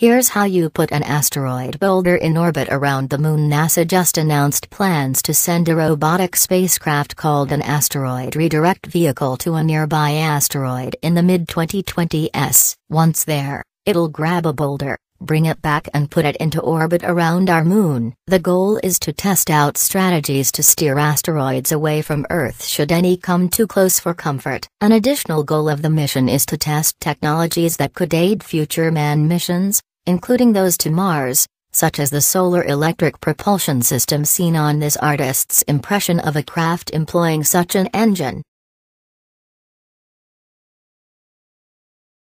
Here's how you put an asteroid boulder in orbit around the moon. NASA just announced plans to send a robotic spacecraft called an asteroid redirect vehicle to a nearby asteroid in the mid 2020s. Once there, it'll grab a boulder, bring it back, and put it into orbit around our moon. The goal is to test out strategies to steer asteroids away from Earth should any come too close for comfort. An additional goal of the mission is to test technologies that could aid future manned missions including those to Mars, such as the solar electric propulsion system seen on this artist's impression of a craft employing such an engine.